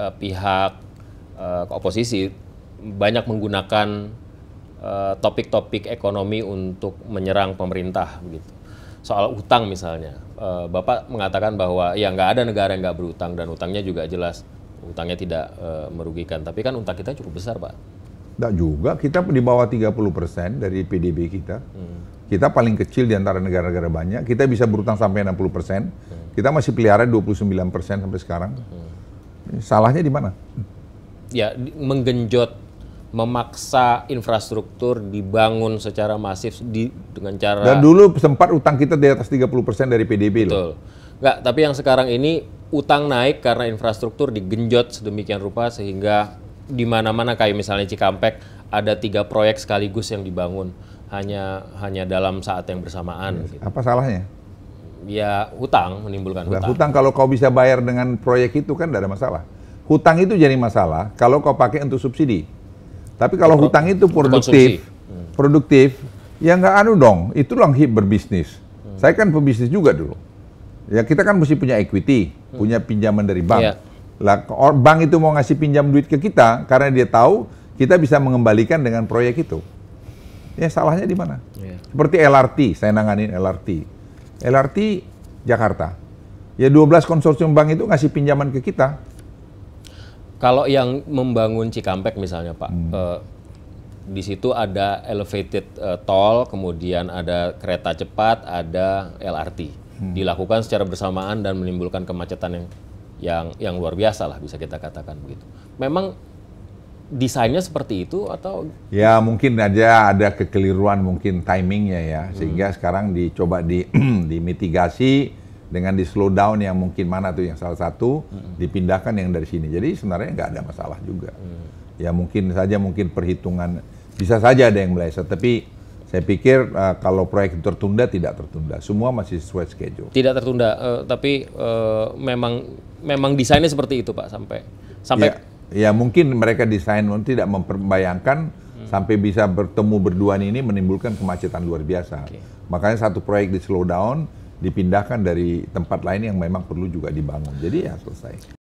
uh, pihak uh, oposisi banyak menggunakan eh, topik-topik uh, ekonomi untuk menyerang pemerintah begitu. Soal utang misalnya, uh, Bapak mengatakan bahwa ya nggak ada negara yang nggak berutang dan utangnya juga jelas utangnya tidak uh, merugikan. Tapi kan utang kita cukup besar, Pak. Tidak juga, kita di bawah 30 persen dari PDB kita. Hmm. Kita paling kecil di antara negara-negara banyak. Kita bisa berutang sampai 60 persen. Hmm. Kita masih pelihara 29 persen sampai sekarang. Hmm. Salahnya di mana? Ya, menggenjot, memaksa infrastruktur dibangun secara masif di, dengan cara... Dan dulu sempat utang kita di atas 30% dari PDB betul. loh. Enggak, tapi yang sekarang ini utang naik karena infrastruktur digenjot sedemikian rupa sehingga di mana-mana kayak misalnya Cikampek ada tiga proyek sekaligus yang dibangun hanya hanya dalam saat yang bersamaan. Apa Gitu. Apa salahnya? ya hutang menimbulkan hutang. Nah, hutang kalau kau bisa bayar dengan proyek itu kan tidak ada masalah. Hutang itu jadi masalah kalau kau pakai untuk subsidi. Tapi kalau Pro hutang itu produktif, konsumsi. Hmm. produktif, ya nggak anu dong. Itu hip berbisnis. Hmm. Saya kan pebisnis juga dulu. Ya kita kan mesti punya equity, hmm. punya pinjaman dari bank. Yeah. Lah bank itu mau ngasih pinjam duit ke kita karena dia tahu kita bisa mengembalikan dengan proyek itu. Ya salahnya di mana? Yeah. Seperti LRT, saya nanganin LRT LRT Jakarta. Ya 12 konsorsium bank itu ngasih pinjaman ke kita. Kalau yang membangun Cikampek misalnya Pak, hmm. eh, di situ ada elevated eh, tol, kemudian ada kereta cepat, ada LRT. Hmm. Dilakukan secara bersamaan dan menimbulkan kemacetan yang yang yang luar biasa lah bisa kita katakan begitu. Memang desainnya seperti itu atau ya mungkin aja ada kekeliruan mungkin timingnya ya sehingga hmm. sekarang dicoba di dimitigasi dengan di slow down yang mungkin mana tuh yang salah satu hmm. dipindahkan yang dari sini jadi sebenarnya nggak ada masalah juga hmm. ya mungkin saja mungkin perhitungan bisa saja ada yang meleset tapi saya pikir uh, kalau proyek tertunda tidak tertunda semua masih sesuai schedule tidak tertunda uh, tapi uh, memang memang desainnya seperti itu pak sampai sampai ya ya mungkin mereka desain tidak memperbayangkan hmm. sampai bisa bertemu berduaan ini menimbulkan kemacetan luar biasa. Okay. Makanya satu proyek di slow down, dipindahkan dari tempat lain yang memang perlu juga dibangun. Jadi ya selesai.